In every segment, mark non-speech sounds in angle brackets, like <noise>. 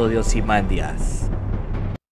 dios de Osimandias.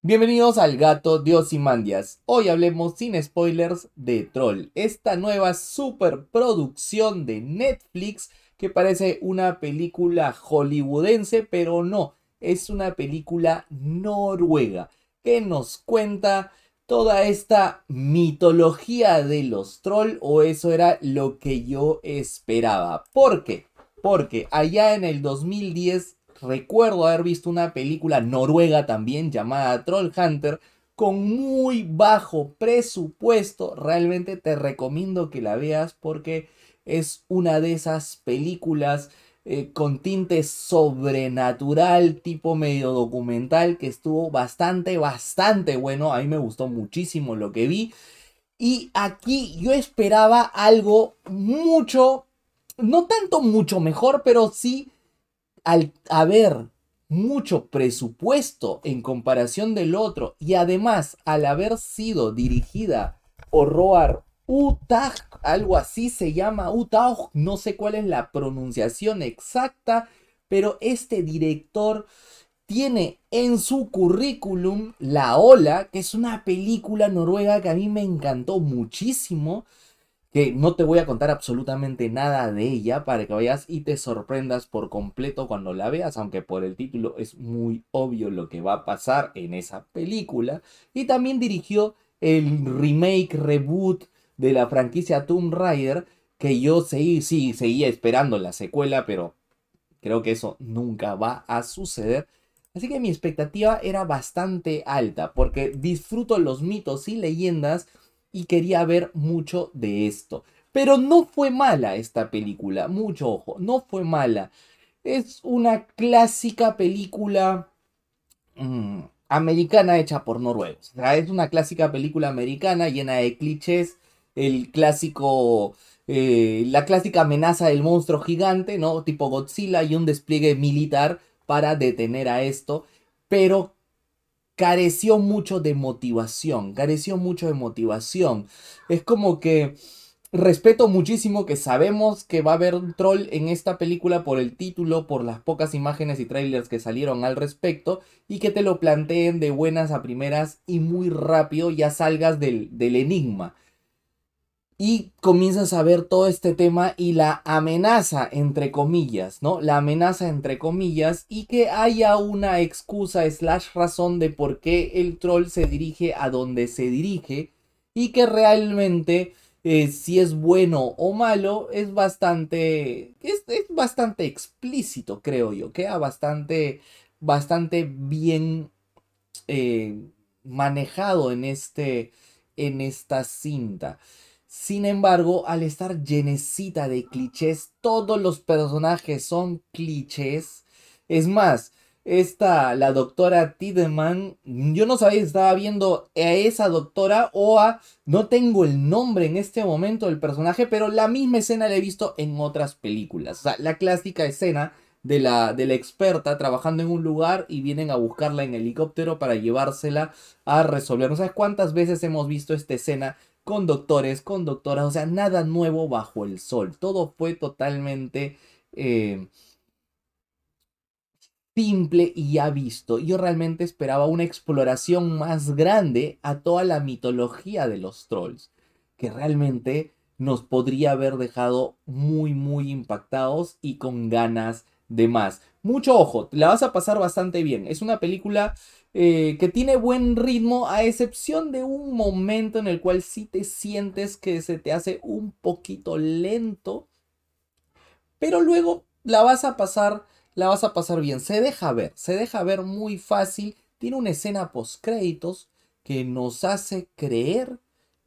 Bienvenidos al gato de Mandias. Hoy hablemos sin spoilers de Troll, esta nueva superproducción de Netflix que parece una película hollywoodense, pero no, es una película noruega que nos cuenta toda esta mitología de los troll o eso era lo que yo esperaba. ¿Por qué? Porque allá en el 2010 Recuerdo haber visto una película noruega también llamada Troll Hunter con muy bajo presupuesto. Realmente te recomiendo que la veas porque es una de esas películas eh, con tinte sobrenatural, tipo medio documental, que estuvo bastante, bastante bueno. A mí me gustó muchísimo lo que vi. Y aquí yo esperaba algo mucho, no tanto mucho mejor, pero sí al haber mucho presupuesto en comparación del otro y además al haber sido dirigida por Roar Utah, algo así se llama Utah, no sé cuál es la pronunciación exacta, pero este director tiene en su currículum La Ola, que es una película noruega que a mí me encantó muchísimo que no te voy a contar absolutamente nada de ella para que vayas y te sorprendas por completo cuando la veas, aunque por el título es muy obvio lo que va a pasar en esa película. Y también dirigió el remake, reboot de la franquicia Tomb Raider, que yo seguí, sí, seguía esperando la secuela, pero creo que eso nunca va a suceder. Así que mi expectativa era bastante alta, porque disfruto los mitos y leyendas y quería ver mucho de esto. Pero no fue mala esta película, mucho ojo, no fue mala. Es una clásica película mm, americana hecha por noruegos. es una clásica película americana llena de clichés, el clásico eh, la clásica amenaza del monstruo gigante, ¿no? Tipo Godzilla y un despliegue militar para detener a esto, pero careció mucho de motivación, careció mucho de motivación. Es como que respeto muchísimo que sabemos que va a haber un troll en esta película por el título, por las pocas imágenes y trailers que salieron al respecto y que te lo planteen de buenas a primeras y muy rápido ya salgas del, del enigma y comienzas a ver todo este tema y la amenaza, entre comillas, ¿no? La amenaza, entre comillas, y que haya una excusa slash razón de por qué el troll se dirige a donde se dirige y que realmente eh, si es bueno o malo es bastante, es, bastante explícito, creo yo, queda bastante, bastante bien eh, manejado en, este, en esta cinta. Sin embargo, al estar llenecita de clichés, todos los personajes son clichés. Es más, esta, la doctora Tideman, yo no sabía si estaba viendo a esa doctora o a, no tengo el nombre en este momento del personaje, pero la misma escena la he visto en otras películas. O sea, la clásica escena de la, de la experta trabajando en un lugar y vienen a buscarla en helicóptero para llevársela a resolver. No sabes cuántas veces hemos visto esta escena Conductores, conductoras, o sea, nada nuevo bajo el sol. Todo fue totalmente eh, simple y ya visto. Yo realmente esperaba una exploración más grande a toda la mitología de los trolls, que realmente nos podría haber dejado muy, muy impactados y con ganas de más. Mucho ojo, la vas a pasar bastante bien. Es una película eh, que tiene buen ritmo, a excepción de un momento en el cual sí te sientes que se te hace un poquito lento. Pero luego la vas a pasar, la vas a pasar bien. Se deja ver, se deja ver muy fácil. Tiene una escena post créditos que nos hace creer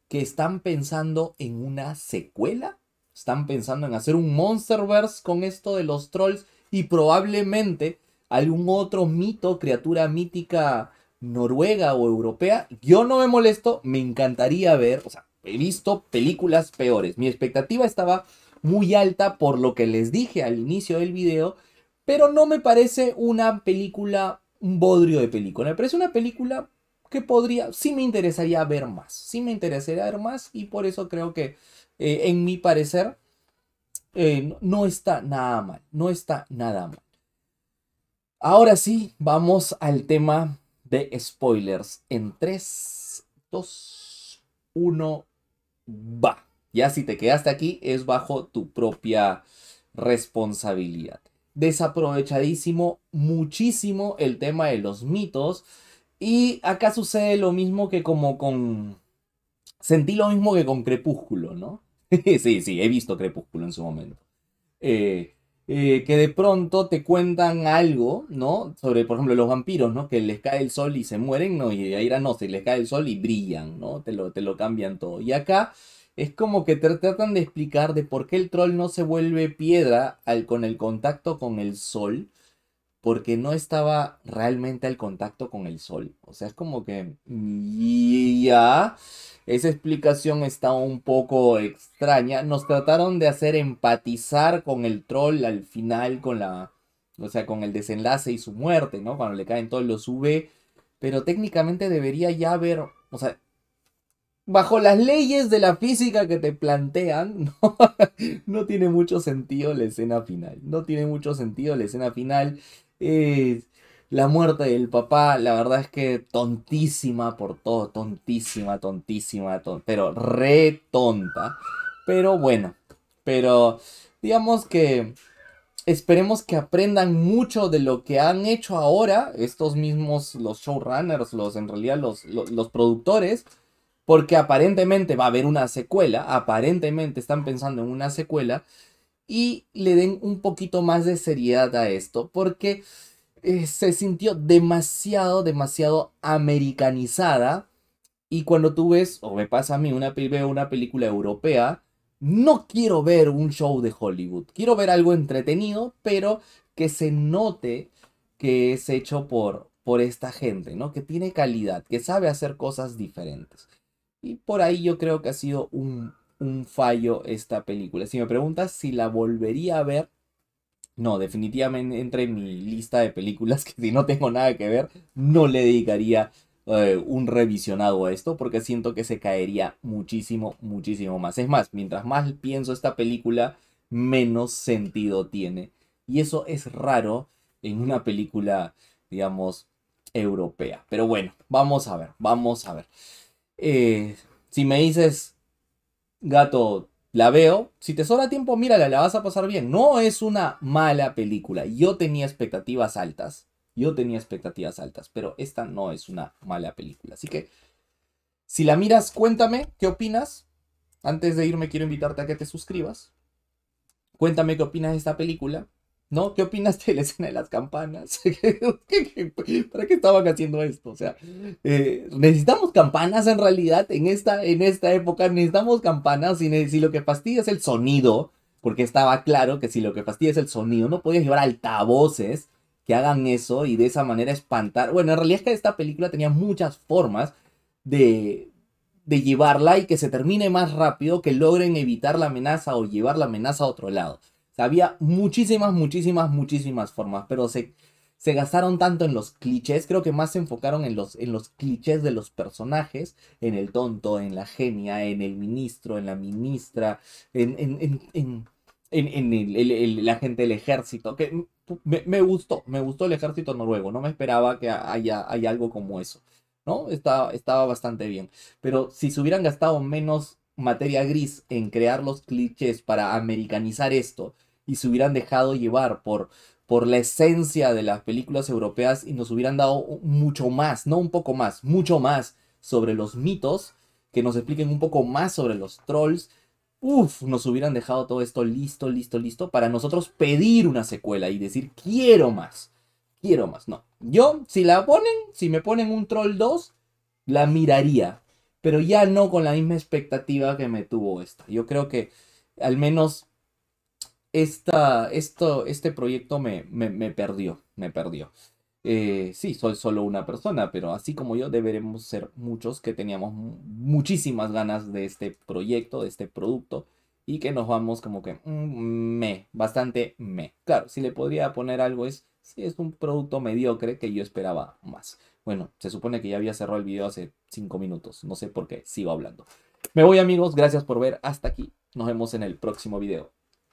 que están pensando en una secuela. Están pensando en hacer un Monsterverse con esto de los trolls y probablemente algún otro mito, criatura mítica noruega o europea. Yo no me molesto, me encantaría ver, o sea, he visto películas peores. Mi expectativa estaba muy alta por lo que les dije al inicio del video, pero no me parece una película, un bodrio de película. Me parece una película que podría, sí me interesaría ver más, sí me interesaría ver más y por eso creo que eh, en mi parecer eh, no está nada mal, no está nada mal. Ahora sí, vamos al tema de spoilers. En 3, 2, 1, va. Ya si te quedaste aquí es bajo tu propia responsabilidad. Desaprovechadísimo muchísimo el tema de los mitos. Y acá sucede lo mismo que como con... Sentí lo mismo que con Crepúsculo, ¿no? <laughs> sí, sí, he visto Crepúsculo en su momento. Eh, eh, que de pronto te cuentan algo, ¿no? Sobre, por ejemplo, los vampiros, ¿no? Que les cae el sol y se mueren, ¿no? Y a era, no, se les cae el sol y brillan, ¿no? Te lo, te lo cambian todo. Y acá es como que te tratan de explicar de por qué el troll no se vuelve piedra al, con el contacto con el sol porque no estaba realmente al contacto con el sol. O sea, es como que ya esa explicación está un poco extraña. Nos trataron de hacer empatizar con el troll al final con la o sea, con el desenlace y su muerte, ¿no? Cuando le caen todos los V, pero técnicamente debería ya haber, o sea, bajo las leyes de la física que te plantean, <laughs> no, no tiene mucho sentido la escena final. No tiene mucho sentido la escena final. Eh, la muerte del papá, la verdad es que tontísima por todo, tontísima, tontísima, pero re tonta. Pero bueno, pero digamos que esperemos que aprendan mucho de lo que han hecho ahora estos mismos, los showrunners, los en realidad los, los productores, porque aparentemente va a haber una secuela, aparentemente están pensando en una secuela y le den un poquito más de seriedad a esto, porque eh, se sintió demasiado, demasiado americanizada. Y cuando tú ves, o me pasa a mí, una, veo una película europea, no quiero ver un show de Hollywood. Quiero ver algo entretenido, pero que se note que es hecho por, por esta gente, ¿no? Que tiene calidad, que sabe hacer cosas diferentes. Y por ahí yo creo que ha sido un un fallo esta película. Si me preguntas si la volvería a ver, no, definitivamente entre en mi lista de películas <laughs> que si no tengo nada que ver, no le dedicaría eh, un revisionado a esto porque siento que se caería muchísimo, muchísimo más. Es más, mientras más pienso esta película, menos sentido tiene. Y eso es raro en una película, digamos, europea. Pero bueno, vamos a ver, vamos a ver. Eh, si me dices, gato, la veo. Si te sobra tiempo, mírala, la vas a pasar bien. No es una mala película. Yo tenía expectativas altas. Yo tenía expectativas altas, pero esta no es una mala película. Así que, si la miras, cuéntame qué opinas. Antes de irme, quiero invitarte a que te suscribas. Cuéntame qué opinas de esta película. ¿No? ¿Qué opinaste de la escena de las campanas? <laughs> ¿Para qué estaban haciendo esto? O sea, eh, necesitamos campanas en realidad en esta, en esta época. Necesitamos campanas y si lo que fastidia es el sonido, porque estaba claro que si lo que fastidia es el sonido, no podías llevar altavoces que hagan eso y de esa manera espantar. Bueno, en realidad es que esta película tenía muchas formas de llevarla y que se termine más rápido, que logren evitar la amenaza o llevar la amenaza a otro lado había muchísimas, muchísimas, muchísimas formas, pero se, se gastaron tanto en los clichés, creo que más se enfocaron en los, en los clichés de los personajes, en el tonto, en la genia, en el ministro, en la ministra, en, en, la gente del ejército, que me, gustó, me gustó el ejército noruego, no me esperaba que haya, algo como eso, ¿no? Está, estaba bastante bien, pero si se hubieran gastado menos materia gris en crear los clichés para americanizar esto, y se hubieran dejado llevar por, por la esencia de las películas europeas y nos hubieran dado mucho más, no un poco más, mucho más sobre los mitos, que nos expliquen un poco más sobre los trolls. uff nos hubieran dejado todo esto listo, listo, listo para nosotros pedir una secuela y decir quiero más, quiero más. No, yo si la ponen, si me ponen un troll 2, la miraría, pero ya no con la misma expectativa que me tuvo esta. Yo creo que al menos esta, esto, este proyecto me, me, perdió, me perdió. Eh, sí, soy solo una persona, pero así como yo deberemos ser muchos que teníamos muchísimas ganas de este proyecto, de este producto, y que nos vamos como que mm, me, bastante me. Claro, si le podría poner algo es, si es un producto mediocre que yo esperaba más. Bueno, se supone que ya había cerrado el video hace 5 minutos, no sé por qué, sigo hablando. Me voy amigos, gracias por ver, hasta aquí, nos vemos en el próximo video.